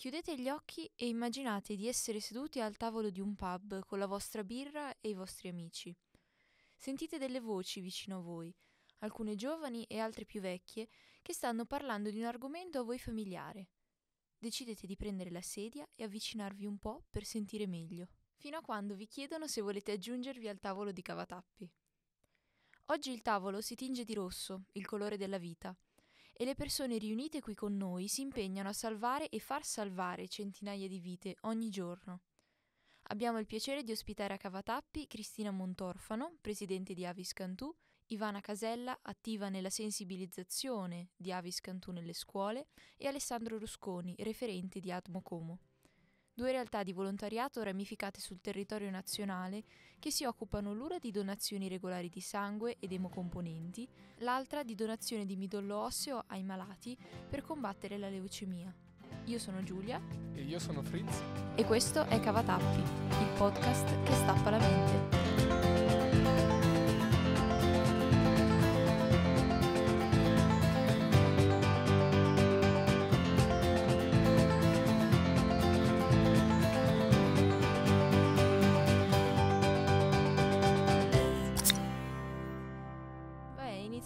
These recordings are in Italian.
Chiudete gli occhi e immaginate di essere seduti al tavolo di un pub con la vostra birra e i vostri amici. Sentite delle voci vicino a voi, alcune giovani e altre più vecchie, che stanno parlando di un argomento a voi familiare. Decidete di prendere la sedia e avvicinarvi un po' per sentire meglio, fino a quando vi chiedono se volete aggiungervi al tavolo di cavatappi. Oggi il tavolo si tinge di rosso, il colore della vita, e le persone riunite qui con noi si impegnano a salvare e far salvare centinaia di vite ogni giorno. Abbiamo il piacere di ospitare a Cavatappi Cristina Montorfano, presidente di Avis Cantù, Ivana Casella, attiva nella sensibilizzazione di Avis Cantù nelle scuole, e Alessandro Rusconi, referente di Atmo Como due realtà di volontariato ramificate sul territorio nazionale che si occupano l'una di donazioni regolari di sangue ed emocomponenti, l'altra di donazione di midollo osseo ai malati per combattere la leucemia. Io sono Giulia. E io sono Fritz. E questo è Cavatappi, il podcast che stappa la mente.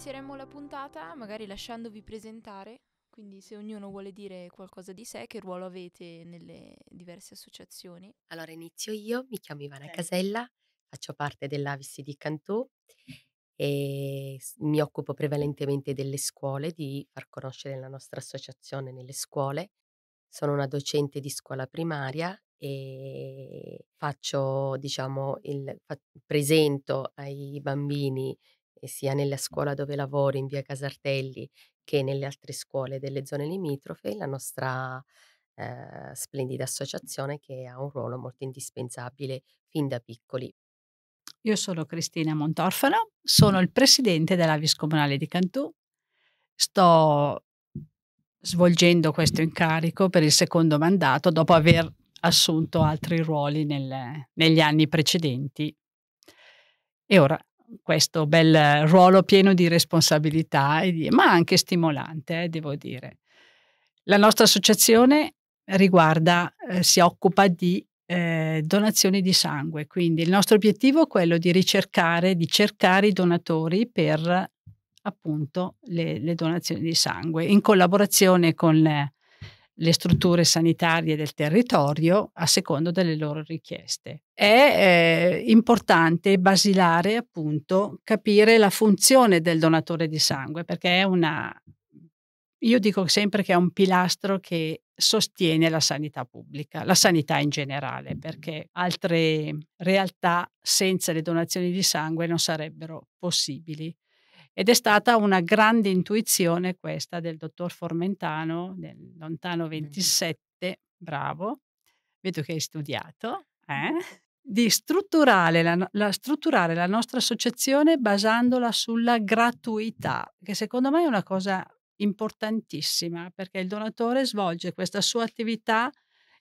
inizieremmo la puntata magari lasciandovi presentare, quindi se ognuno vuole dire qualcosa di sé, che ruolo avete nelle diverse associazioni. Allora inizio io, mi chiamo Ivana okay. Casella, faccio parte dell'Avis di Cantù e mi occupo prevalentemente delle scuole, di far conoscere la nostra associazione nelle scuole. Sono una docente di scuola primaria e faccio, diciamo, il, fa, presento ai bambini e sia nella scuola dove lavoro in via Casartelli che nelle altre scuole delle zone limitrofe, la nostra eh, splendida associazione che ha un ruolo molto indispensabile fin da piccoli. Io sono Cristina Montorfano, sono il presidente della Viscomunale di Cantù. Sto svolgendo questo incarico per il secondo mandato dopo aver assunto altri ruoli nel, negli anni precedenti. E ora questo bel ruolo pieno di responsabilità, ma anche stimolante, eh, devo dire. La nostra associazione riguarda, eh, si occupa di eh, donazioni di sangue, quindi il nostro obiettivo è quello di ricercare, di cercare i donatori per appunto le, le donazioni di sangue in collaborazione con le, le strutture sanitarie del territorio a secondo delle loro richieste. È eh, importante basilare appunto capire la funzione del donatore di sangue perché è una io dico sempre che è un pilastro che sostiene la sanità pubblica, la sanità in generale, perché altre realtà senza le donazioni di sangue non sarebbero possibili. Ed è stata una grande intuizione questa del dottor Formentano nel lontano 27, bravo, vedo che hai studiato, eh? di strutturare la, la, strutturare la nostra associazione basandola sulla gratuità, che secondo me è una cosa importantissima perché il donatore svolge questa sua attività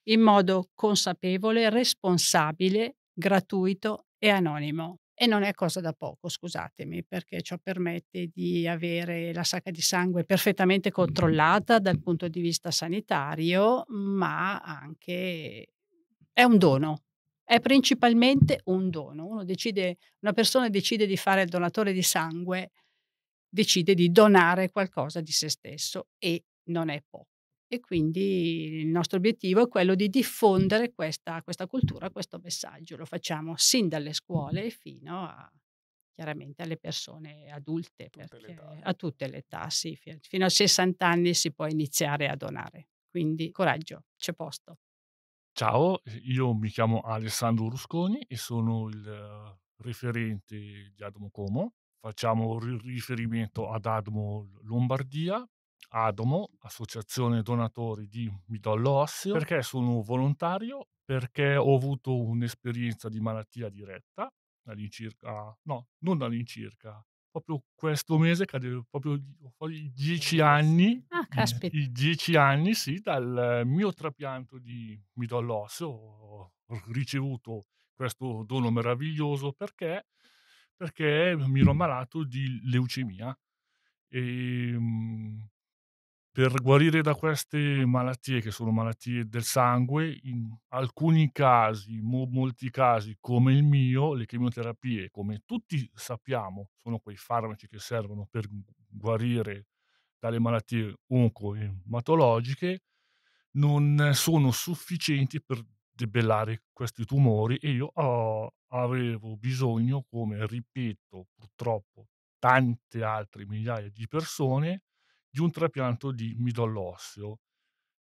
in modo consapevole, responsabile, gratuito e anonimo. E non è cosa da poco, scusatemi, perché ciò permette di avere la sacca di sangue perfettamente controllata dal punto di vista sanitario, ma anche è un dono, è principalmente un dono. Uno decide, una persona decide di fare il donatore di sangue, decide di donare qualcosa di se stesso e non è poco e quindi il nostro obiettivo è quello di diffondere questa, questa cultura, questo messaggio. Lo facciamo sin dalle scuole fino a, chiaramente alle persone adulte, tutte a tutte le età, sì, fino a 60 anni si può iniziare a donare. Quindi coraggio, c'è posto. Ciao, io mi chiamo Alessandro Rusconi e sono il eh, referente di Adamo Como. Facciamo riferimento ad Adamo Lombardia ADOMO, Associazione Donatori di Midollo Osseo, perché sono volontario, perché ho avuto un'esperienza di malattia diretta, all'incirca, no, non all'incirca, proprio questo mese cade proprio i dieci anni, ah, caspita. i dieci anni sì, dal mio trapianto di midollo osseo, ho ricevuto questo dono meraviglioso perché, perché mi ero ammalato di leucemia. E, ehm, per guarire da queste malattie, che sono malattie del sangue, in alcuni casi, mo- molti casi come il mio, le chemioterapie, come tutti sappiamo, sono quei farmaci che servono per guarire dalle malattie oncoematologiche, non sono sufficienti per debellare questi tumori e io oh, avevo bisogno, come ripeto purtroppo tante altre migliaia di persone, di un trapianto di midollo osseo.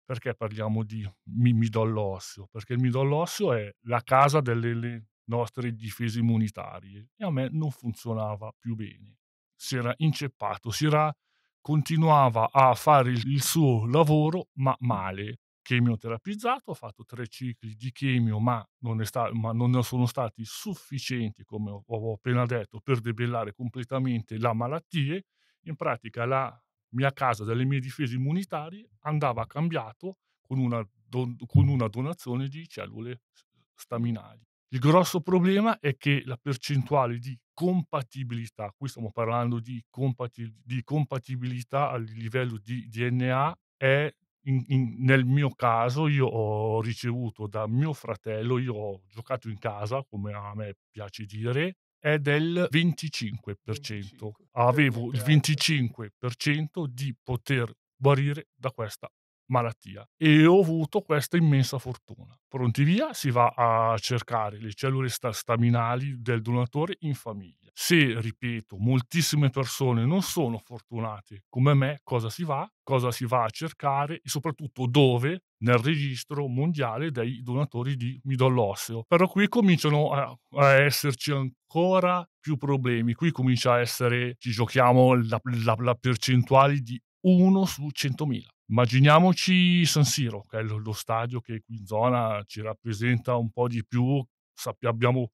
Perché parliamo di midollo osseo? Perché il midollo osseo è la casa delle nostre difese immunitarie e a me non funzionava più bene. Si era inceppato, si era, continuava a fare il suo lavoro ma male. Chemioterapizzato, ho fatto tre cicli di chemio ma non, sta, ma non sono stati sufficienti, come ho appena detto, per debellare completamente la malattia. In pratica la mia casa, delle mie difese immunitarie, andava cambiato con una, don- con una donazione di cellule staminali. Il grosso problema è che la percentuale di compatibilità, qui stiamo parlando di, compati- di compatibilità a livello di DNA, è in, in, nel mio caso io ho ricevuto da mio fratello, io ho giocato in casa, come a me piace dire, è del 25%. 25. Avevo il 25% di poter guarire da questa malattia e ho avuto questa immensa fortuna. Pronti via si va a cercare le cellule staminali del donatore in famiglia. Se, ripeto, moltissime persone non sono fortunate come me, cosa si va? Cosa si va a cercare e soprattutto dove nel registro mondiale dei donatori di midollo osseo. Però qui cominciano a, a esserci ancora più problemi. Qui comincia a essere, ci giochiamo la, la, la percentuale di 1 su 100.000. Immaginiamoci San Siro, che è lo, stadio che qui in zona ci rappresenta un po' di più, sappiamo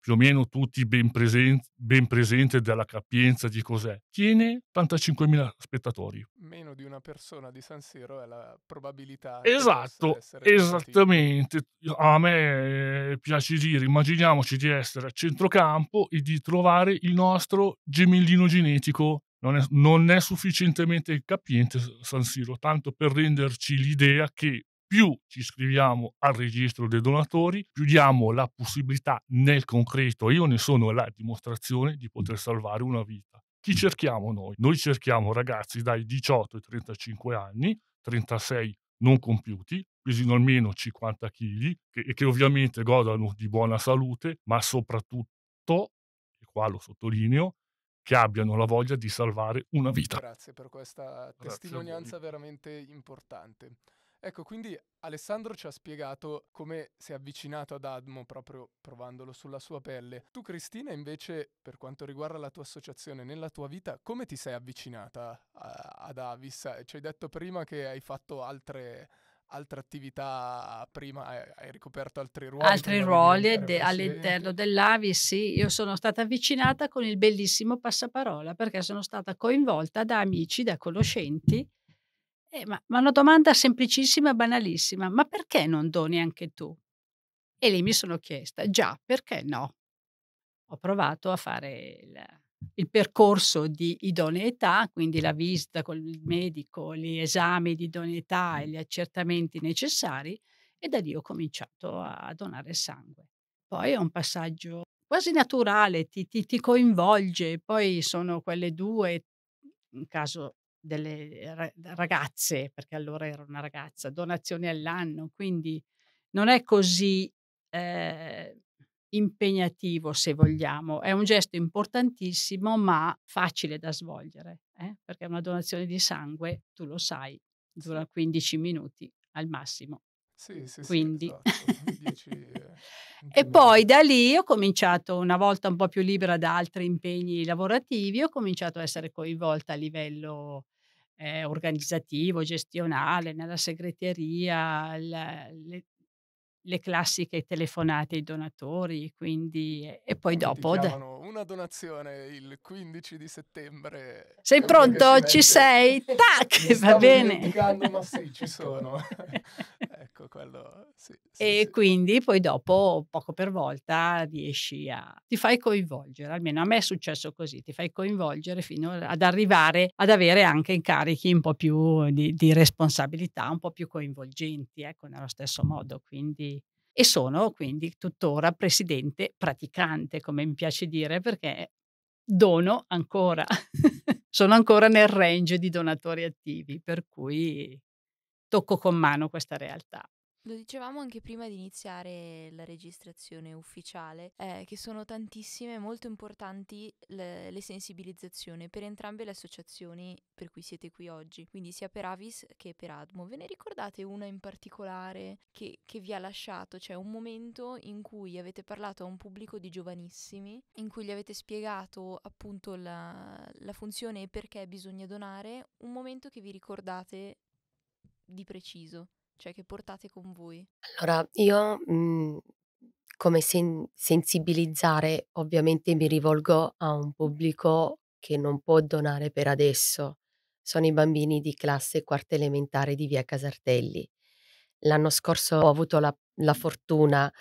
più o meno tutti ben, presen- ben presenti della capienza di cos'è, tiene 85.000 spettatori. Meno di una persona di San Siro è la probabilità. Esatto, esattamente. A me eh, piace dire, immaginiamoci di essere a centrocampo e di trovare il nostro gemellino genetico. Non è, non è sufficientemente capiente San Siro, tanto per renderci l'idea che più ci iscriviamo al registro dei donatori, più diamo la possibilità nel concreto, io ne sono la dimostrazione di poter salvare una vita. Chi cerchiamo noi? Noi cerchiamo ragazzi dai 18 ai 35 anni, 36 non compiuti, pesino almeno 50 kg e che ovviamente godano di buona salute, ma soprattutto, e qua lo sottolineo, che abbiano la voglia di salvare una vita. Grazie per questa testimonianza veramente importante. Ecco, quindi Alessandro ci ha spiegato come si è avvicinato ad Admo proprio provandolo sulla sua pelle. Tu Cristina invece, per quanto riguarda la tua associazione, nella tua vita, come ti sei avvicinata a, ad Avis? Eh, ci hai detto prima che hai fatto altre, altre attività prima, hai ricoperto altri ruoli. Altri ruoli de, all'interno dell'Avis, sì, io sono stata avvicinata con il bellissimo passaparola perché sono stata coinvolta da amici, da conoscenti eh, ma, ma una domanda semplicissima banalissima, ma perché non doni anche tu? E lì mi sono chiesta, già, perché no? Ho provato a fare il, il percorso di idoneità, quindi la visita con il medico, gli esami di idoneità e gli accertamenti necessari e da lì ho cominciato a donare sangue. Poi è un passaggio quasi naturale, ti, ti, ti coinvolge, poi sono quelle due, in caso delle ragazze, perché allora era una ragazza, donazioni all'anno, quindi non è così eh, impegnativo se vogliamo, è un gesto importantissimo ma facile da svolgere, eh? perché una donazione di sangue, tu lo sai, dura 15 minuti al massimo. Sì, sì, Quindi. Sì, esatto. 10, eh, e poi da lì ho cominciato, una volta un po' più libera da altri impegni lavorativi, ho cominciato a essere coinvolta a livello eh, organizzativo, gestionale, nella segreteria, la, le, le classiche telefonate ai donatori, quindi e poi dopo una donazione il 15 di settembre. Sei pronto? Ci sei? Tac, va bene. ma sì, ci ecco. sono. ecco, quello sì, sì, E sì. quindi poi dopo poco per volta riesci a ti fai coinvolgere, almeno a me è successo così, ti fai coinvolgere fino ad arrivare ad avere anche incarichi un po' più di, di responsabilità, un po' più coinvolgenti, ecco, nello stesso modo, quindi e sono quindi tuttora presidente praticante, come mi piace dire, perché dono ancora, sono ancora nel range di donatori attivi, per cui tocco con mano questa realtà. Lo dicevamo anche prima di iniziare la registrazione ufficiale, eh, che sono tantissime e molto importanti le, le sensibilizzazioni per entrambe le associazioni per cui siete qui oggi, quindi sia per Avis che per Admo. Ve ne ricordate una in particolare che, che vi ha lasciato? Cioè un momento in cui avete parlato a un pubblico di giovanissimi, in cui gli avete spiegato appunto la, la funzione e perché bisogna donare, un momento che vi ricordate di preciso cioè che portate con voi? Allora, io mh, mhmm, come sen- sensibilizzare ovviamente mi rivolgo a un pubblico che non può donare per adesso. Sono i bambini di classe quarta elementare di via Casartelli. L'anno scorso ho avuto la, la fortuna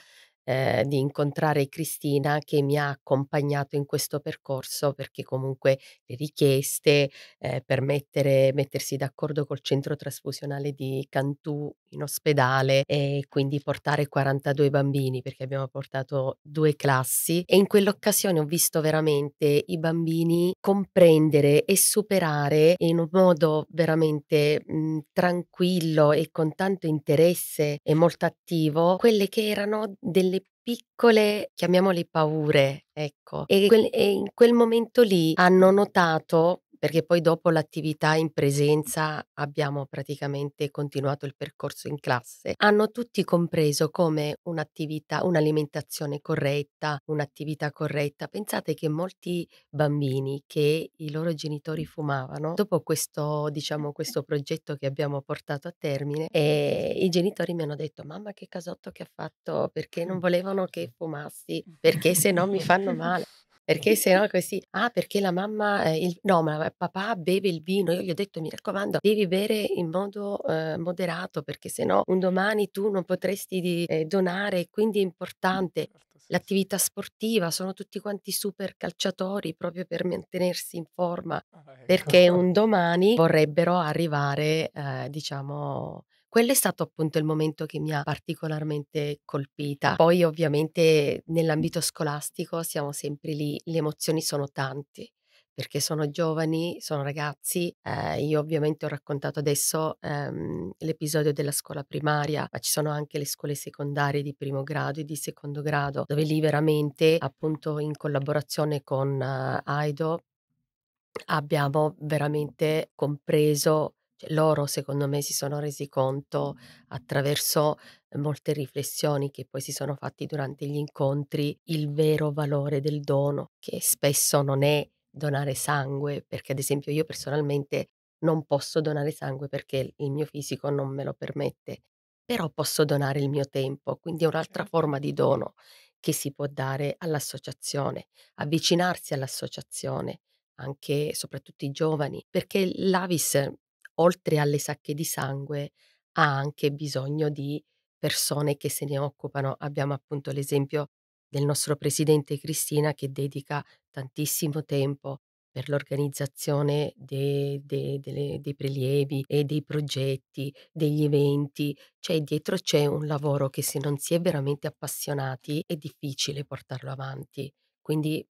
eh, di incontrare Cristina che mi ha accompagnato in questo percorso perché comunque le richieste eh, per mettere, mettersi d'accordo col centro trasfusionale di Cantù in ospedale e quindi portare 42 bambini perché abbiamo portato due classi e in quell'occasione ho visto veramente i bambini comprendere e superare in un modo veramente mh, mm, tranquillo e con tanto interesse e molto attivo quelle che erano delle piccole, chiamiamole paure, ecco. E, quel, e in quel momento lì hanno notato perché poi dopo l'attività in presenza abbiamo praticamente continuato il percorso in classe, hanno tutti compreso come un'attività, un'alimentazione corretta, un'attività corretta. Pensate che molti bambini che i loro genitori fumavano, dopo questo, diciamo, questo progetto che abbiamo portato a termine, eh, i genitori mi hanno detto mamma che casotto che ha fatto, perché non volevano che fumassi, perché se no mi fanno male perché se no così, ah perché la mamma, eh, il, no ma papà beve il vino, io gli ho detto mi raccomando devi bere in modo eh, moderato perché se no un domani tu non potresti eh, donare, quindi è importante. Certo, l'attività sportiva, sono tutti quanti super calciatori proprio per mantenersi in forma, ah, ecco. perché un domani vorrebbero arrivare, eh, diciamo, quello è stato appunto il momento che mi ha particolarmente colpita. Poi ovviamente nell'ambito scolastico siamo sempre lì, le emozioni sono tante perché sono giovani, sono ragazzi. Eh, io ovviamente ho raccontato adesso ehm, l'episodio della scuola primaria, ma ci sono anche le scuole secondarie di primo grado e di secondo grado, dove lì veramente, appunto in collaborazione con eh, Aido, abbiamo veramente compreso cioè, loro, secondo me, si sono resi conto attraverso molte riflessioni che poi si sono fatti durante gli incontri, il vero valore del dono, che spesso non è donare sangue, perché ad esempio io personalmente non posso donare sangue perché il mio fisico non me lo permette, però posso donare il mio tempo, quindi è un'altra certo. forma di dono che si può dare all'associazione, avvicinarsi all'associazione, anche soprattutto i giovani, perché l'Avis oltre alle sacche di sangue, ha anche bisogno di persone che se ne occupano. Abbiamo appunto l'esempio del nostro presidente Cristina che dedica tantissimo tempo per l'organizzazione dei, dei, dei, dei prelievi e dei progetti, degli eventi, cioè dietro c'è un lavoro che se non si è veramente appassionati è difficile portarlo avanti, quindi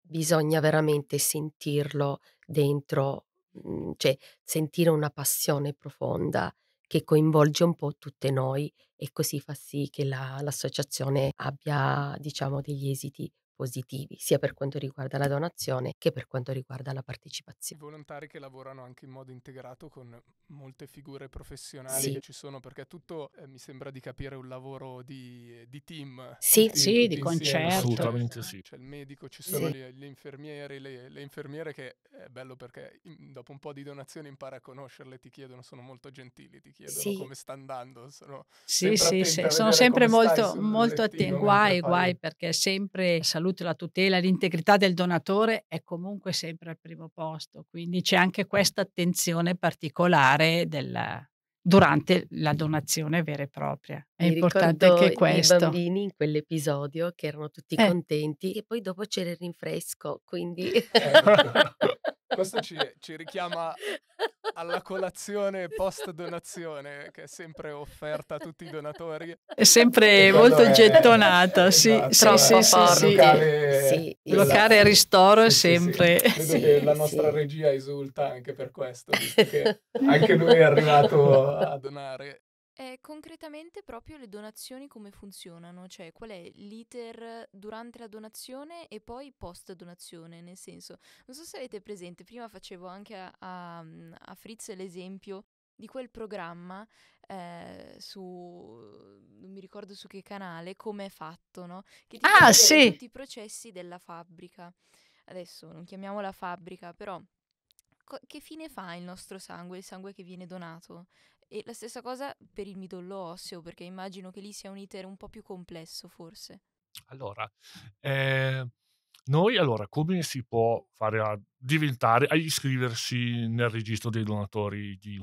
bisogna veramente sentirlo dentro Mhmm, cioè sentire una passione profonda che coinvolge un po' tutte noi e così fa sì che la, l'associazione abbia diciamo degli esiti positivi, sia per quanto riguarda la donazione che per quanto riguarda la partecipazione. Volontari che lavorano anche in modo integrato con molte figure professionali sì. che ci sono, perché tutto eh, mi sembra di capire un lavoro di, eh, di team. Sì, di, sì, di, di concerto. Assolutamente sì. C'è cioè, il medico, ci sono sì. gli, gli, infermieri, le, le, infermiere che è eh, bello perché in, dopo un po' di donazioni impara a conoscerle, ti chiedono, sono molto gentili, ti chiedono sì. come sta andando. Sono sì, sì, sì. sono sempre molto, molto attenti. Guai, guai, perché sempre salutano salute, la tutela, l'integrità del donatore è comunque sempre al primo posto, quindi c'è anche questa attenzione particolare della, durante la donazione vera e propria. È Mi importante anche questo. I bambini in quell'episodio che erano tutti eh. contenti e poi dopo c'era il rinfresco, quindi... Eh. Questo ci, ci richiama alla colazione post donazione che è sempre offerta a tutti i donatori. È sempre esatto. molto è... Eh, gettonata, sì, esatto, sì, sì, sì, locale, sì. sì. locale esatto. ristoro è sempre. Sì, che la nostra regia esulta anche per questo, visto che anche lui è arrivato a donare. Eh, concretamente proprio le donazioni come funzionano, cioè qual è l'iter durante la donazione e poi post donazione, nel senso, non so se avete presente, prima facevo anche a, a, a Fritz l'esempio di quel programma eh, su non mi ricordo su che canale, come è fatto, no? Che ti ah, sì. tutti i processi della fabbrica. Adesso non chiamiamola fabbrica, però che fine fa il nostro sangue, il sangue che viene donato? E la stessa cosa per il midollo osseo, perché immagino che lì sia un iter un po' più complesso, forse. Allora, eh, noi allora, come si può fare a diventare, a iscriversi nel registro dei donatori di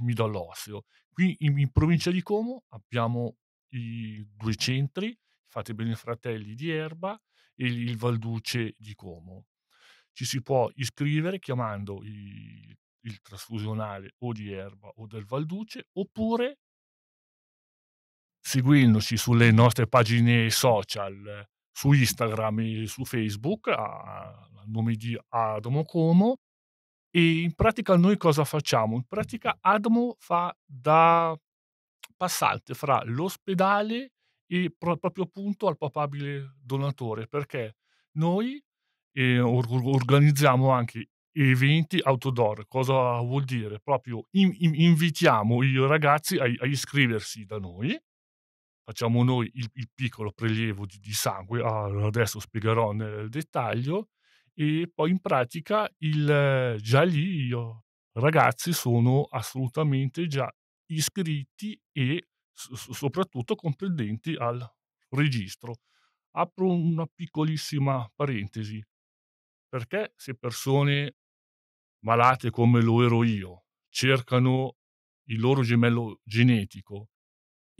midollo osseo? Qui in, in provincia di Como abbiamo i due centri, Fate Bene Fratelli di Erba e il Valduce di Como. Ci si può iscrivere chiamando il il trasfusionale o di Erba o del Valduce, oppure seguendoci sulle nostre pagine social, su Instagram e su Facebook, a, nome di Adamo Como. E in pratica noi cosa facciamo? In pratica Adamo fa da passante fra l'ospedale e pro- proprio appunto al papabile donatore, perché noi eh, organizziamo anche eventi outdoor. Cosa vuol dire? Proprio in, in, invitiamo i ragazzi a, a, iscriversi da noi, facciamo noi il, il piccolo prelievo di, di sangue, ah, adesso spiegherò nel dettaglio, e poi in pratica il, già lì i ragazzi sono assolutamente già iscritti e s- soprattutto comprendenti al registro. Apro una piccolissima parentesi. Perché se persone malate come lo ero io cercano il loro gemello genetico,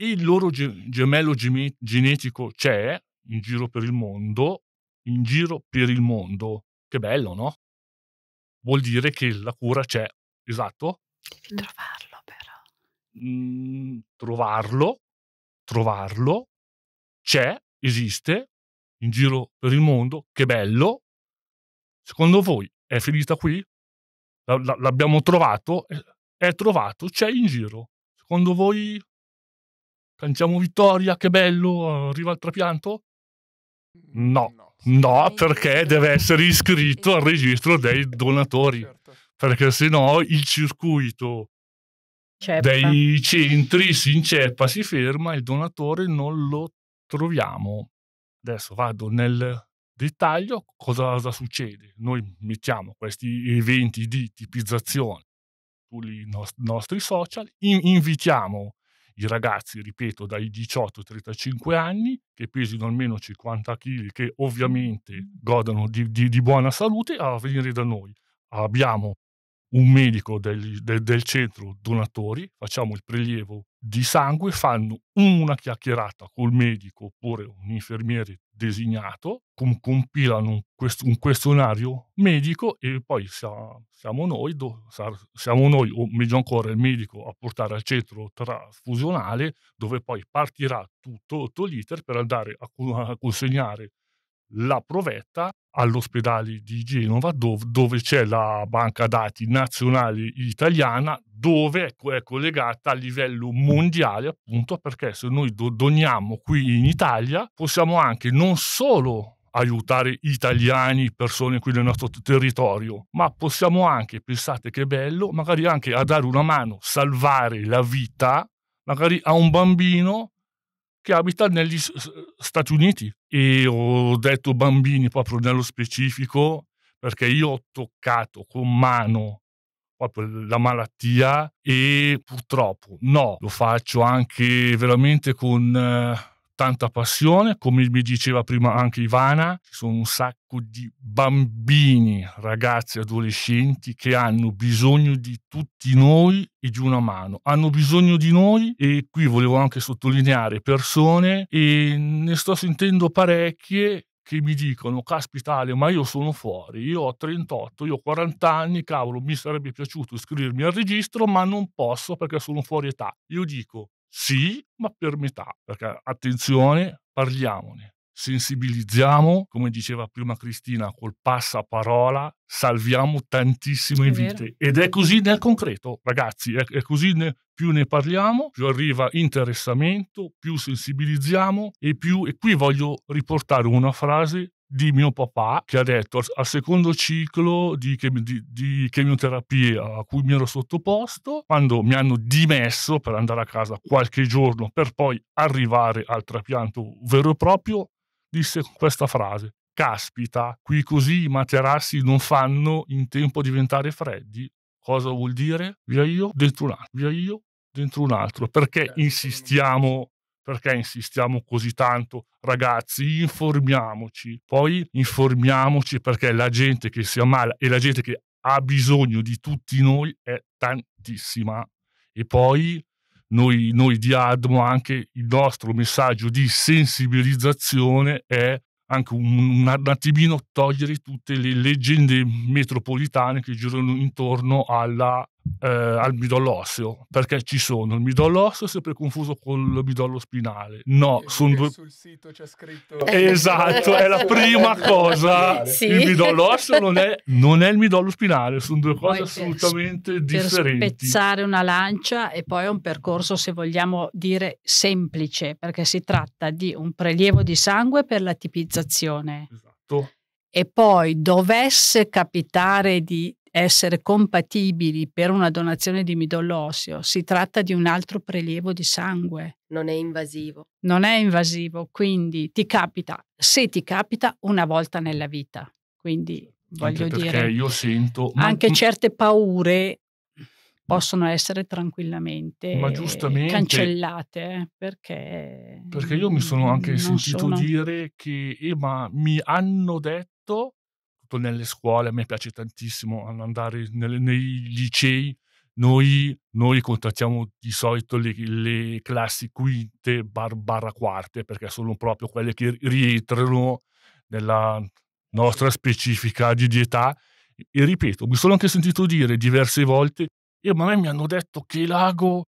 il loro ge- gemello gem- genetico c'è in giro per il mondo, in giro per il mondo. Che bello, no? Vuol dire che la cura c'è, esatto? Devi trovarlo però. Mm, trovarlo, trovarlo, c'è, esiste, in giro per il mondo, che bello, Secondo voi è finita qui? l'abbiamo trovato? È trovato, c'è in giro. Secondo voi cantiamo vittoria, che bello, arriva il trapianto? No, no, no perché deve essere iscritto al registro dei donatori, certo. perché sennò il circuito Ceppa. Certo. dei centri si inceppa, si ferma, il donatore non lo troviamo. Adesso vado nel dettaglio taglio, cosa succede? Noi mettiamo questi eventi di tipizzazione sui nostri social, invitiamo i ragazzi, ripeto, dai 18 ai 35 anni, che pesino almeno 50 kg, che ovviamente mm. godono di, di, di buona salute, a venire da noi. Abbiamo un medico del, del, del centro donatori, facciamo il prelievo di sangue, fanno una chiacchierata col medico oppure un infermiere designato, com- compilano un, quest- un, questionario medico e poi sia- siamo, noi, do- sa- siamo noi, o meglio ancora il medico, a portare al centro trasfusionale dove poi partirà tutto, tutto l'iter per andare a, co- a consegnare la provetta all'ospedale di Genova dove, dove c'è la banca dati nazionale italiana dove ecco, è collegata a livello mondiale appunto perché se noi do- doniamo qui in Italia possiamo anche non solo aiutare italiani, persone qui nel nostro territorio, ma possiamo anche, pensate che bello, magari anche a dare una mano, salvare la vita magari a un bambino che abita negli Stati Uniti e ho detto bambini proprio nello specifico perché io ho toccato con mano proprio la malattia e purtroppo no, lo faccio anche veramente con eh, tanta passione, come mi diceva prima anche Ivana, ci sono un sacco di bambini, ragazzi, adolescenti che hanno bisogno di tutti noi e di una mano, hanno bisogno di noi e qui volevo anche sottolineare persone e ne sto sentendo parecchie che mi dicono caspita ma io sono fuori, io ho 38, io ho 40 anni, cavolo mi sarebbe piaciuto iscrivermi al registro ma non posso perché sono fuori età. Io dico sì, ma per metà, perché attenzione, parliamone sensibilizziamo, come diceva prima Cristina, col passaparola, salviamo tantissime vite. Ed è così nel concreto, ragazzi, è, è così ne, più ne parliamo, più arriva interessamento, più sensibilizziamo e più, e qui voglio riportare una frase di mio papà che ha detto al secondo ciclo di, di, di, chemioterapia a cui mi ero sottoposto, quando mi hanno dimesso per andare a casa qualche giorno per poi arrivare al trapianto vero e proprio, disse questa frase. Caspita, qui così i materassi non fanno in tempo a diventare freddi. Cosa vuol dire? Via io, dentro un altro, via io, dentro un altro. Perché certo, insistiamo perché insistiamo così tanto? Ragazzi, informiamoci. Poi informiamoci perché la gente che si ammala e la gente che ha bisogno di tutti noi è tantissima. E poi noi, noi di Admo anche il nostro messaggio di sensibilizzazione è anche un, un, attimino togliere tutte le leggende metropolitane che girano intorno alla, eh, al midollo osseo, perché ci sono il midollo osseo sempre confuso con il midollo spinale. No, eh, sono eh, due... sul sito c'è scritto eh, Esatto, è la prima cosa. Sì. Il midollo osseo non è, non è il midollo spinale, sono due cose poi assolutamente per, differenti. Per spezzare una lancia e poi è un percorso, se vogliamo dire, semplice, perché si tratta di un prelievo di sangue per la tipizzazione. Esatto. E poi dovesse capitare di essere compatibili per una donazione di midollo osseo, si tratta di un altro prelievo di sangue. Non è invasivo. Non è invasivo, quindi ti capita, se ti capita, una volta nella vita. Quindi voglio anche dire... Perché io sento... Anche certe paure possono essere tranquillamente cancellate eh, perché... Perché io mi sono anche sentito sono... dire che, eh, ma mi hanno detto soprattutto nelle scuole, a me piace tantissimo andare nelle, nei licei, noi, noi, contattiamo di solito le, le classi quinte bar, barra quarte perché sono proprio quelle che rientrano nella nostra specifica di, di età e ripeto mi sono anche sentito dire diverse volte e eh, ma a me mi hanno detto che l'ago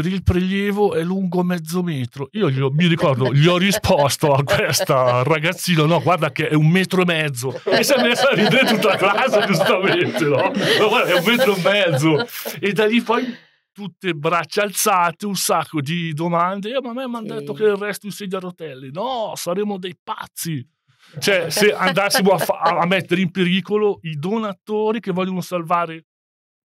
per il prelievo è lungo mezzo metro. Io gli ho, mi ricordo, gli ho risposto a questa ragazzino: no, guarda che è un metro e mezzo. E si è messa a ridere tutta la classe, giustamente, no? Ma guarda, è un metro e mezzo. E da lì poi tutte braccia alzate, un sacco di domande. E eh, ma a me mi hanno sì. detto che il resto in sedia a rotelle. No, saremo dei pazzi. Cioè, se andassimo a, fa- a mettere in pericolo i donatori che vogliono salvare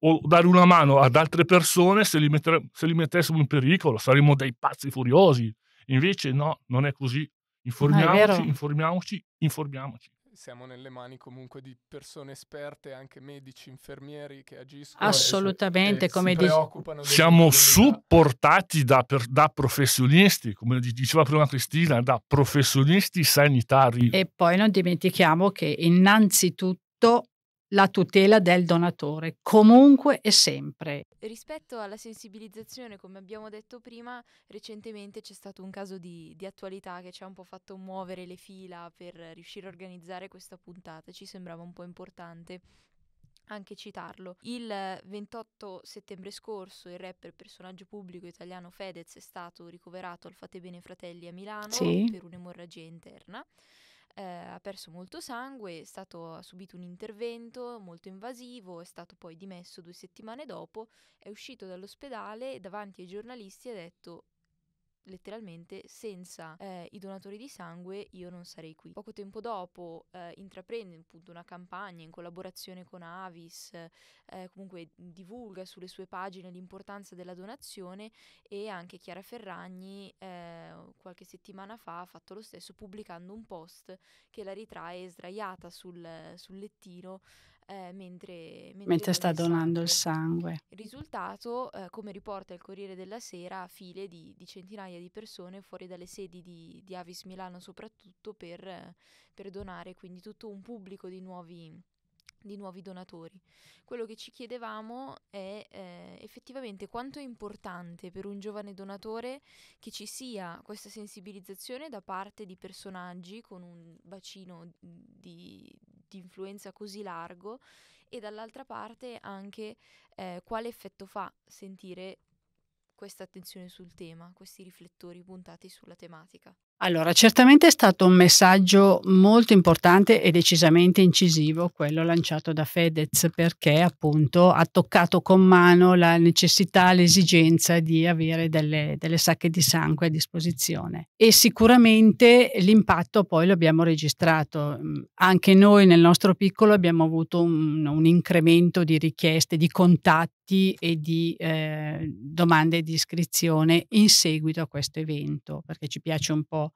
o dare una mano ad altre persone se li, mettere, se li mettessimo in pericolo, saremmo dei pazzi furiosi. Invece no, non è così. Informiamoci, è informiamoci, informiamoci. Siamo nelle mani comunque di persone esperte, anche medici, infermieri che agiscono. Assolutamente, e, e come dici. Siamo supportati da, per, da, professionisti, come diceva prima Cristina, da professionisti sanitari. E poi non dimentichiamo che innanzitutto la tutela del donatore, comunque e sempre. Rispetto alla sensibilizzazione, come abbiamo detto prima, recentemente c'è stato un caso di, di, attualità che ci ha un po' fatto muovere le fila per riuscire a organizzare questa puntata, ci sembrava un po' importante. Anche citarlo. Il 28 settembre scorso il rapper personaggio pubblico italiano Fedez è stato ricoverato al Fate Bene Fratelli a Milano sì. per un'emorragia interna eh, ha perso molto sangue, è stato, ha subito un intervento molto invasivo, è stato poi dimesso due settimane dopo, è uscito dall'ospedale davanti ai giornalisti e ha detto letteralmente senza eh, i donatori di sangue io non sarei qui. Poco tempo dopo eh, intraprende appunto una campagna in collaborazione con Avis, eh, comunque divulga sulle sue pagine l'importanza della donazione e anche Chiara Ferragni eh, qualche settimana fa ha fatto lo stesso pubblicando un post che la ritrae sdraiata sul, sul lettino eh, mentre, mentre, mentre sta donando il sangue. Il risultato, eh, come riporta il Corriere della Sera, file di, di centinaia di persone fuori dalle sedi di, di Avis Milano soprattutto per, per donare, quindi tutto un pubblico di nuovi di nuovi donatori. Quello che ci chiedevamo è eh, effettivamente quanto è importante per un giovane donatore che ci sia questa sensibilizzazione da parte di personaggi con un bacino di, di influenza così largo e dall'altra parte anche eh, quale effetto fa sentire questa attenzione sul tema, questi riflettori puntati sulla tematica. Allora, certamente è stato un messaggio molto importante e decisamente incisivo quello lanciato da Fedez perché appunto ha toccato con mano la necessità, l'esigenza di avere delle, delle sacche di sangue a disposizione e sicuramente l'impatto poi lo abbiamo registrato. Mm, anche noi nel nostro piccolo abbiamo avuto un, un incremento di richieste, di contatti progetti e di eh, domande di iscrizione in seguito a questo evento, perché ci piace un po'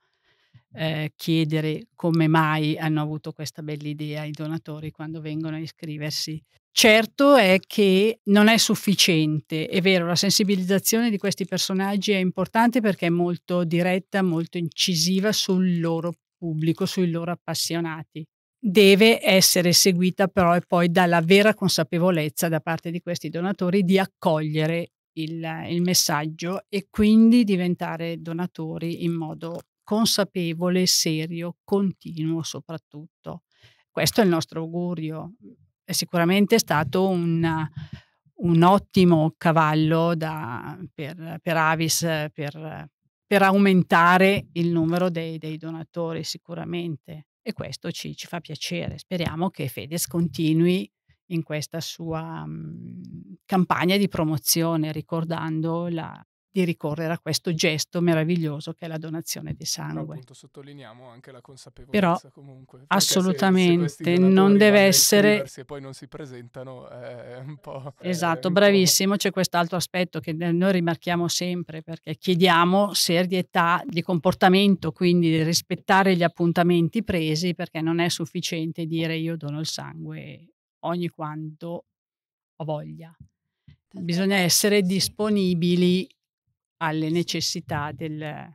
eh, chiedere come mai hanno avuto questa bella idea i donatori quando vengono a iscriversi. Certo è che non è sufficiente, è vero, la sensibilizzazione di questi personaggi è importante perché è molto diretta, molto incisiva sul loro pubblico, sui loro appassionati deve essere seguita però e poi dalla vera consapevolezza da parte di questi donatori di accogliere il, il messaggio e quindi diventare donatori in modo consapevole, serio, continuo soprattutto. Questo è il nostro augurio. È sicuramente stato un, un ottimo cavallo da, per, per, Avis per, per, aumentare il numero dei, dei donatori, sicuramente e questo ci, ci fa piacere. Speriamo che Fedez continui in questa sua um, campagna di promozione, ricordando la, di ricorrere a questo gesto meraviglioso che è la donazione di sangue. Però appunto sottolineiamo anche la consapevolezza Però, comunque. Assolutamente, se, se non deve essere... Se poi non si presentano è un po'... Eh, esatto, bravissimo, po'... c'è quest'altro aspetto che noi rimarchiamo sempre perché chiediamo serietà di comportamento, quindi rispettare gli appuntamenti presi perché non è sufficiente dire io dono il sangue ogni quando ho voglia. Bisogna essere disponibili alle necessità del...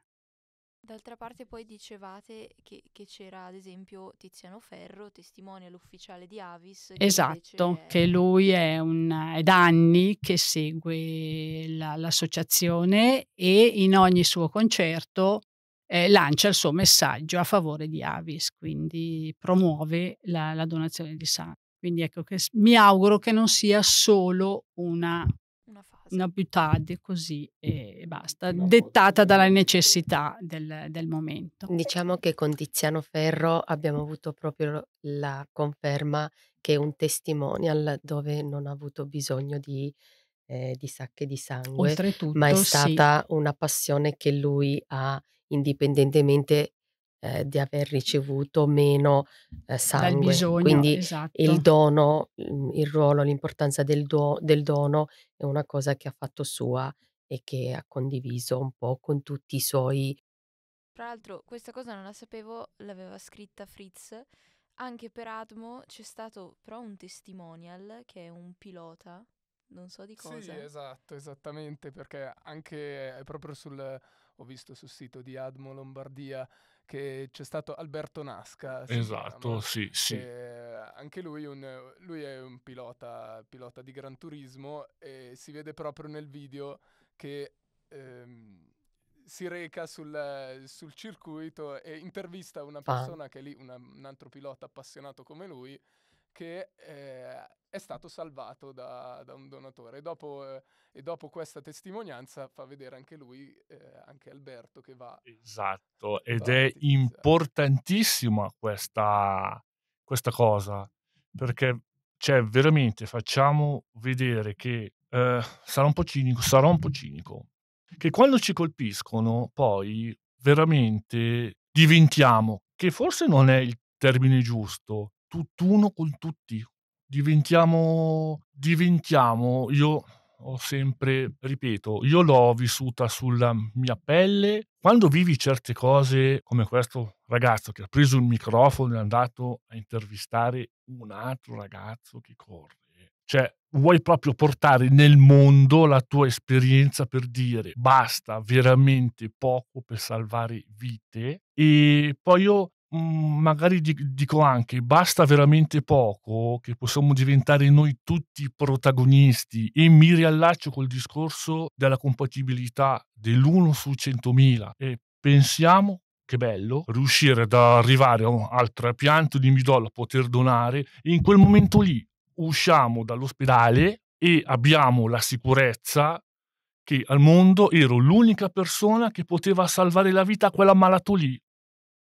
D'altra parte poi dicevate che, che c'era ad esempio Tiziano Ferro, testimone l'ufficiale di Avis. Che esatto, è... che lui è, un, è, da anni che segue la, l'associazione e in ogni suo concerto eh, lancia il suo messaggio a favore di Avis, quindi promuove la, la donazione di sangue. Quindi ecco che mi auguro che non sia solo una più tardi così e basta, dettata dalla necessità del, del, momento. Diciamo che con Tiziano Ferro abbiamo avuto proprio la conferma che è un testimonial dove non ha avuto bisogno di, eh, di sacche di sangue, ma è stata sì. una passione che lui ha indipendentemente eh, di aver ricevuto meno eh, sangue. Bisogno, Quindi esatto. il dono, mm, il ruolo, l'importanza del, do, del dono è una cosa che ha fatto sua e che ha condiviso un po' con tutti i suoi. Tra l'altro questa cosa non la sapevo, l'aveva scritta Fritz. Anche per Admo c'è stato però un testimonial che è un pilota, non so di cosa. Sì, esatto, esattamente, perché anche eh, proprio sul, ho visto sul sito di Admo Lombardia che c'è stato Alberto Nasca. Esatto, chiama, sì, sì. Anche lui, un, lui è un pilota, pilota, di Gran Turismo e si vede proprio nel video che... Ehm, si reca sul, sul, circuito e intervista una ah. persona ah. che è lì, una, un altro pilota appassionato come lui, che eh, è stato salvato da, da un donatore. E dopo, eh, e dopo, questa testimonianza fa vedere anche lui, eh, anche Alberto che va. Esatto, ed va è importantissima questa, questa, cosa, perché cioè, veramente facciamo vedere che eh, sarà un po' cinico, sarà un po' cinico, che quando ci colpiscono poi veramente diventiamo, che forse non è il termine giusto, tutt'uno con tutti. Diventiamo, diventiamo, io ho sempre, ripeto, io l'ho vissuta sulla mia pelle. Quando vivi certe cose come questo ragazzo che ha preso il microfono e è andato a intervistare un altro ragazzo che corre, cioè vuoi proprio portare nel mondo la tua esperienza per dire basta veramente poco per salvare vite e poi io Mm, magari dico anche basta veramente poco che possiamo diventare noi tutti protagonisti e mi riallaccio col discorso della compatibilità dell'uno su 100.000 e pensiamo che bello riuscire ad arrivare al trapianto di midollo a poter donare e in quel momento lì usciamo dall'ospedale e abbiamo la sicurezza che al mondo ero l'unica persona che poteva salvare la vita a quell'ammalato lì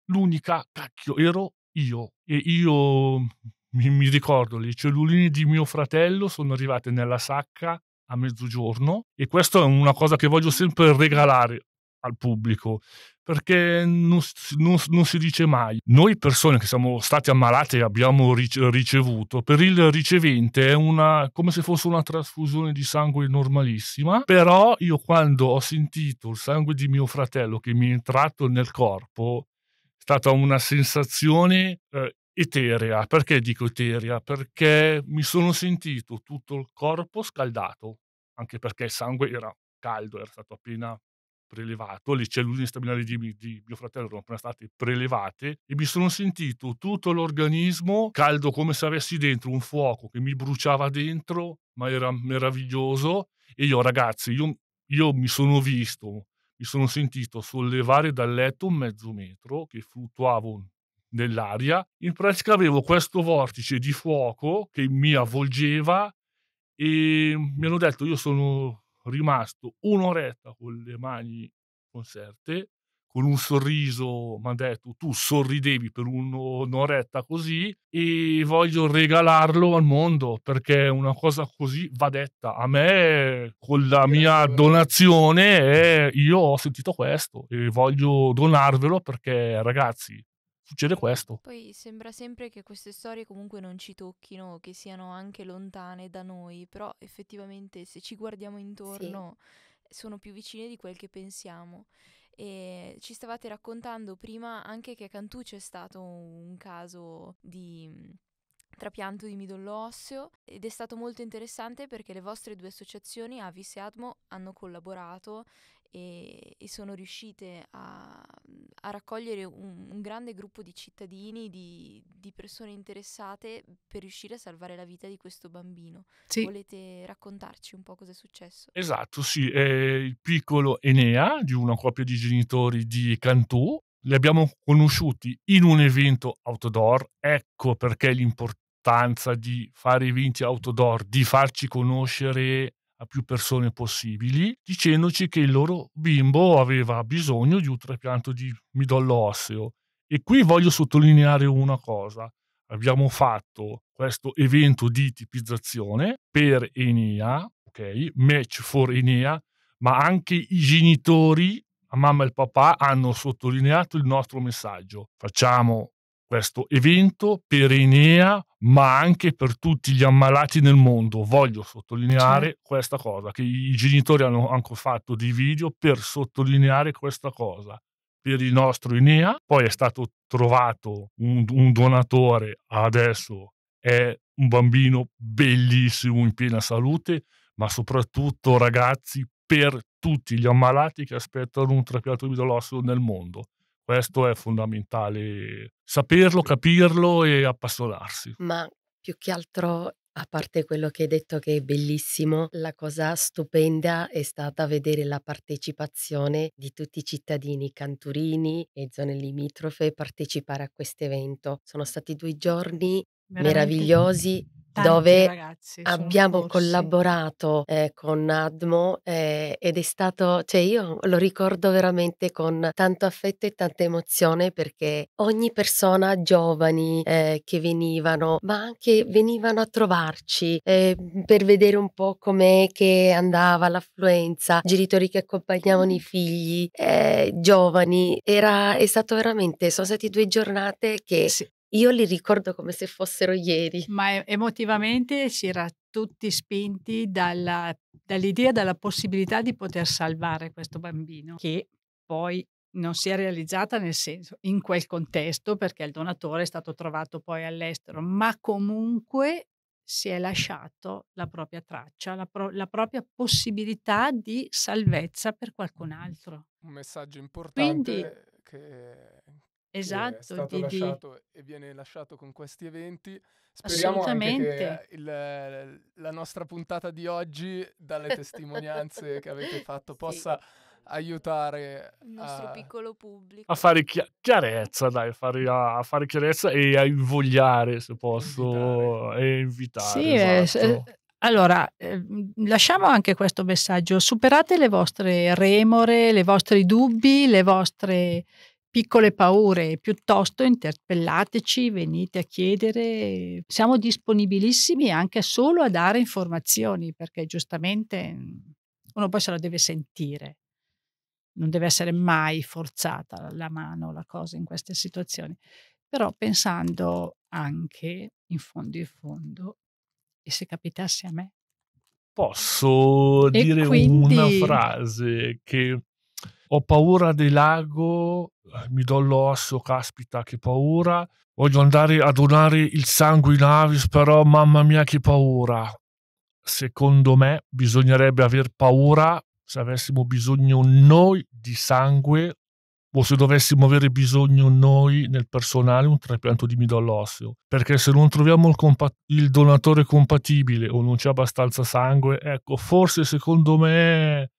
l'unica, cacchio, ero io. E io mm, mi, mi ricordo, le cellulini di mio fratello sono arrivate nella sacca a mezzogiorno e questa è una cosa che voglio sempre regalare al pubblico perché non, non, non, si dice mai. Noi persone che siamo state ammalate e abbiamo ricevuto, per il ricevente è una, come se fosse una trasfusione di sangue normalissima, però io quando ho sentito il sangue di mio fratello che mi è entrato nel corpo, stata una sensazione eh, eterea. Perché dico eterea? Perché mi sono sentito tutto il corpo scaldato, anche perché il sangue era caldo, era stato appena prelevato, le cellule staminali di, di mio fratello erano appena state prelevate e mi sono sentito tutto l'organismo caldo come se avessi dentro un fuoco che mi bruciava dentro, ma era meraviglioso. E io ragazzi, io, io mi sono visto mi sono sentito sollevare dal letto un mezzo metro che fluttuavo nell'aria. In pratica avevo questo vortice di fuoco che mi avvolgeva e mi hanno detto io sono rimasto un'oretta con le mani conserte con un sorriso mi ha detto tu sorridevi per un'oretta così e voglio regalarlo al mondo perché una cosa così va detta a me con la mia donazione eh, io ho sentito questo e voglio donarvelo perché ragazzi succede questo poi sembra sempre che queste storie comunque non ci tocchino che siano anche lontane da noi però effettivamente se ci guardiamo intorno sì. sono più vicine di quel che pensiamo e ci stavate raccontando prima anche che a Cantù c'è stato un caso di mm, trapianto di midollo osseo ed è stato molto interessante perché le vostre due associazioni, Avis e Atmo, hanno collaborato e, e sono riuscite a, a raccogliere un, un, grande gruppo di cittadini, di, di, persone interessate per riuscire a salvare la vita di questo bambino. Sì. Volete raccontarci un po' cosa è successo? Esatto, sì, è il piccolo Enea di una coppia di genitori di Cantù. Li abbiamo conosciuti in un evento outdoor, ecco perché l'importanza di fare eventi outdoor, di farci conoscere a più persone possibili, dicendoci che il loro bimbo aveva bisogno di un trapianto di midollo osseo. E qui voglio sottolineare una cosa. Abbiamo fatto questo evento di tipizzazione per Enea, ok? Match for Enea, ma anche i genitori, la mamma e il papà, hanno sottolineato il nostro messaggio. Facciamo questo evento per Enea, ma anche per tutti gli ammalati nel mondo. Voglio sottolineare sì. Certo. questa cosa, che i genitori hanno anche fatto dei video per sottolineare questa cosa. Per il nostro Enea, poi è stato trovato un, un donatore, adesso è un bambino bellissimo, in piena salute, ma soprattutto ragazzi, per tutti gli ammalati che aspettano un trapianto di midollosseo nel mondo. Questo è fondamentale, saperlo, capirlo e appassionarsi. Ma più che altro a parte quello che hai detto che è bellissimo, la cosa stupenda è stata vedere la partecipazione di tutti i cittadini canturini e zone limitrofe partecipare a questo evento. Sono stati due giorni meravigliosi dove ragazzi, abbiamo collaborato eh, con Admo eh, ed è stato, cioè io lo ricordo veramente con tanto affetto e tanta emozione perché ogni persona, giovani eh, che venivano, ma anche venivano a trovarci eh, per vedere un po' com'è che andava l'affluenza, genitori che accompagnavano i figli, eh, giovani, era, è stato veramente, sono state due giornate che sì io li ricordo come se fossero ieri. Ma emotivamente si era tutti spinti dalla, dall'idea, dalla possibilità di poter salvare questo bambino, che poi non si è realizzata nel senso in quel contesto perché il donatore è stato trovato poi all'estero, ma comunque si è lasciato la propria traccia, la, pro- la, propria possibilità di salvezza per qualcun altro. Un messaggio importante Quindi, che, esatto, è stato di, lasciato di... e viene lasciato con questi eventi. Speriamo che il, la nostra puntata di oggi, dalle testimonianze che avete fatto, sì. possa aiutare il nostro a... piccolo pubblico a fare chi- chiarezza, dai, fare, a fare chiarezza e a invogliare, se posso, invitare. e invitare. Sì, eh, esatto. eh, allora, eh, lasciamo anche questo messaggio. Superate le vostre remore, le vostri dubbi, le vostre piccole paure, piuttosto interpellateci, venite a chiedere, siamo disponibilissimi anche solo a dare informazioni perché giustamente mm, uno poi se la deve sentire, non deve essere mai forzata la mano, la cosa in queste situazioni, però pensando anche in fondo in fondo, e se capitasse a me? Posso e dire quindi... una frase che ho paura del lago, eh, mi do l'osso, caspita che paura, voglio andare a donare il sangue in Avis, però mamma mia che paura. Secondo me bisognerebbe aver paura se avessimo bisogno noi di sangue o se dovessimo avere bisogno noi nel personale un trapianto di midollo osseo, perché se non troviamo il, compa- il, donatore compatibile o non c'è abbastanza sangue, ecco, forse secondo me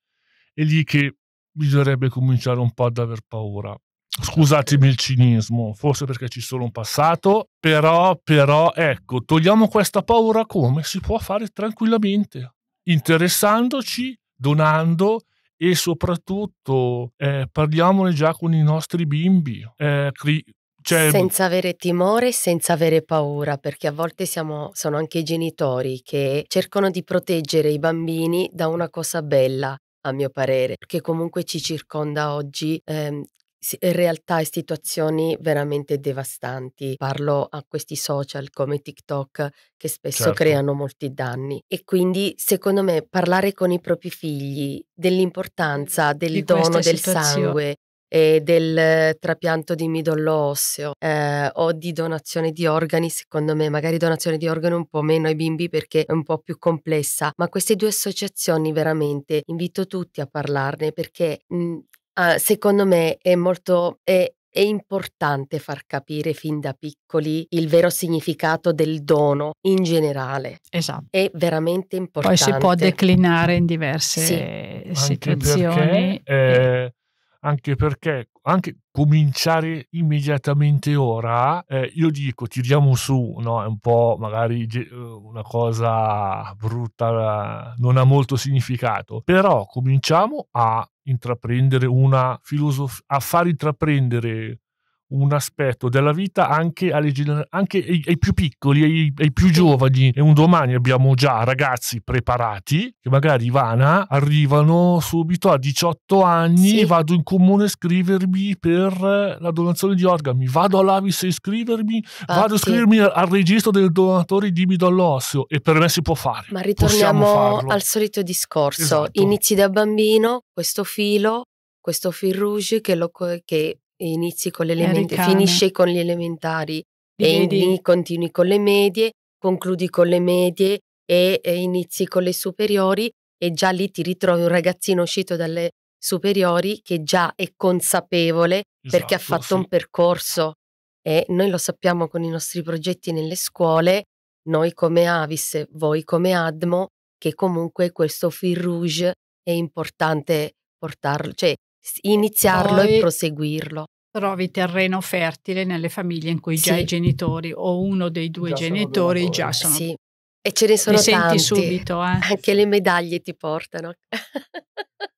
è lì che bisognerebbe cominciare un po' ad aver paura. Scusatemi il cinismo, forse perché ci sono un passato, però, però, ecco, togliamo questa paura come si può fare tranquillamente, interessandoci, donando e soprattutto eh, parliamone già con i nostri bimbi. Eh, cri- cioè... Senza avere timore, senza avere paura, perché a volte siamo, sono anche i genitori che cercano di proteggere i bambini da una cosa bella, a mio parere, perché comunque ci circonda oggi ehm, realtà e situazioni veramente devastanti. Parlo a questi social come TikTok che spesso certo. creano molti danni e quindi secondo me parlare con i propri figli dell'importanza del di dono del sangue e del trapianto di midollo osseo eh, o di donazione di organi, secondo me magari donazione di organi un po' meno ai bimbi perché è un po' più complessa, ma queste due associazioni veramente invito tutti a parlarne perché mh, mm, ah, secondo me è molto... È, è importante far capire fin da piccoli il vero significato del dono in generale. Esatto. È veramente importante. Poi si può declinare in diverse sì. situazioni. Anche perché, eh, anche perché anche cominciare immediatamente ora, eh, io dico tiriamo su, no? è un po' magari eh, una cosa brutta, non ha molto significato, però cominciamo a intraprendere una filosofia, a far intraprendere un aspetto della vita anche, alle, anche ai, ai, più piccoli, ai, ai, più giovani. E un domani abbiamo già ragazzi preparati che magari Ivana arrivano subito a 18 anni sì. vado in comune a iscrivermi per la donazione di organi, vado all'Avis a iscrivermi, ah, vado a iscrivermi al registro del donatore di mido all'osseo e per me si può fare. Ma ritorniamo al solito discorso, esatto. inizi da bambino questo filo questo fil rouge che, lo, che inizi con le elementari, finisci con gli elementari Dividi. e continui con le medie, concludi con le medie e, e inizi con le superiori e già lì ti ritrovi un ragazzino uscito dalle superiori che già è consapevole esatto, perché ha esatto, fatto sì. un percorso e noi lo sappiamo con i nostri progetti nelle scuole, noi come Avis, voi come Admo, che comunque questo fil rouge è importante portarlo, cioè iniziarlo Poi e proseguirlo. Trovi terreno fertile nelle famiglie in cui sì. già i genitori o uno dei due già genitori sono già sono. Sì. E ce ne sono Li tanti. senti subito. Eh? Anche le medaglie ti portano.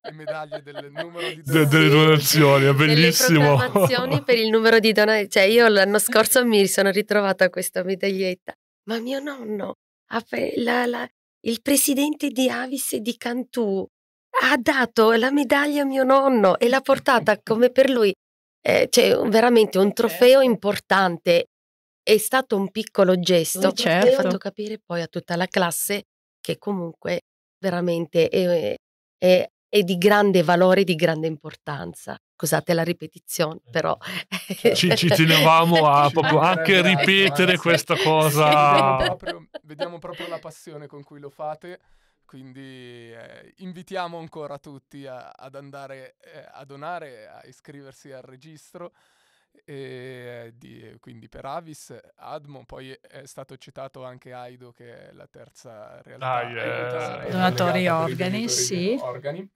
Le medaglie del numero di donazioni. De, delle donazioni, è bellissimo. Le donazioni per il numero di donazioni. Cioè io l'anno scorso mi sono ritrovata questa medaglietta. Ma mio nonno, la, la, il presidente di Avis di Cantù, ha dato la medaglia a mio nonno e l'ha portata come per lui, eh, cioè veramente un trofeo importante. È stato un piccolo gesto eh, certo. che ha fatto capire poi a tutta la classe che comunque veramente è, è, è di grande valore, di grande importanza scusate la ripetizione, eh. però ci, ci tenevamo a anche ripetere questa cosa. Vediamo proprio, vediamo proprio la passione con cui lo fate. Quindi eh, invitiamo ancora tutti a, ad andare eh, a donare, a iscriversi al registro. E, eh, di, quindi per Avis, Admo, poi è stato citato anche Aido che è la terza realtà. Ah, yeah. Donatori organi, sì. Organi.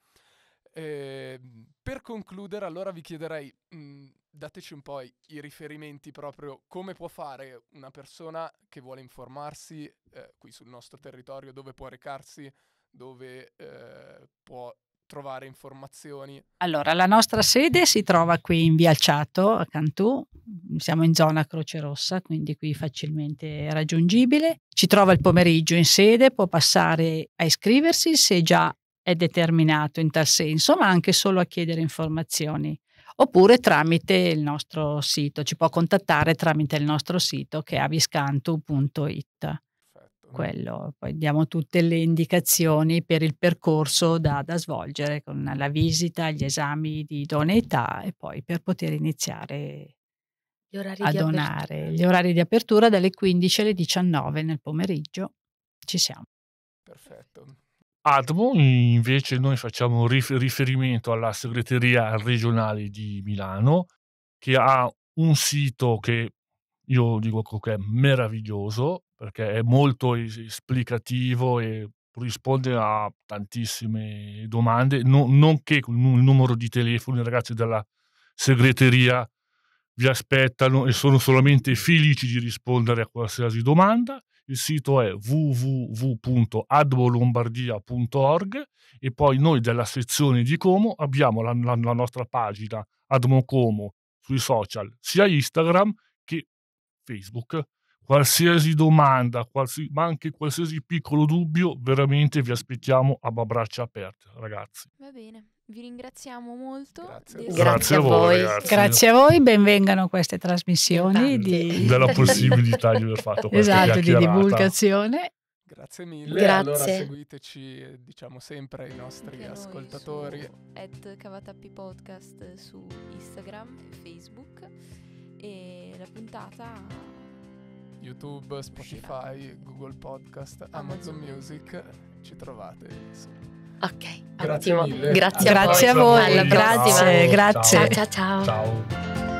Eh, per concludere, allora vi chiederei mh, mm, dateci un po' i, riferimenti proprio come può fare una persona che vuole informarsi eh, qui sul nostro territorio, dove può recarsi, dove eh, può trovare informazioni? Allora, la nostra sede si trova qui in Via Alciato, a Cantù, siamo in zona Croce Rossa, quindi qui facilmente raggiungibile. Ci trova il pomeriggio in sede, può passare a iscriversi se già è determinato in tal senso, ma anche solo a chiedere informazioni oppure tramite il nostro sito, ci può contattare tramite il nostro sito che è aviscantu.it. Quello. Poi diamo tutte le indicazioni per il percorso da, da, svolgere con la visita, gli esami di idoneità e poi per poter iniziare a donare. Apertura. Gli orari di apertura dalle 15 alle 19 nel pomeriggio. Ci siamo. Perfetto. Admo, invece noi facciamo riferimento alla segreteria regionale di Milano che ha un sito che io dico che è meraviglioso perché è molto esplicativo e risponde a tantissime domande, no, nonché il numero di telefoni ragazzi della segreteria vi aspettano e sono solamente felici di rispondere a qualsiasi domanda. Il sito è www.admolombardia.org e poi noi della sezione di Como abbiamo la, la, la nostra pagina Admocomo sui social, sia Instagram che Facebook. Qualsiasi domanda, qualsi, ma anche qualsiasi piccolo dubbio, veramente vi aspettiamo a braccia aperte, ragazzi. Va bene. Vi ringraziamo molto. Grazie, grazie, grazie a voi. Ragazzi. Grazie a voi, benvengano queste trasmissioni di... della possibilità di aver fatto questa Esatto, di divulgazione. Grazie mille. Grazie. Allora seguiteci, diciamo sempre i nostri Anche ascoltatori. At Cavatappi Podcast su Instagram e Facebook e la puntata YouTube, Spotify, Google Podcast, Amazon, Amazon Music, ci trovate insomma. Ok. Grazie Ottimo. mille. Grazie, grazie a voi. Alla prossima. Grazie, ciao, ciao. ciao. ciao.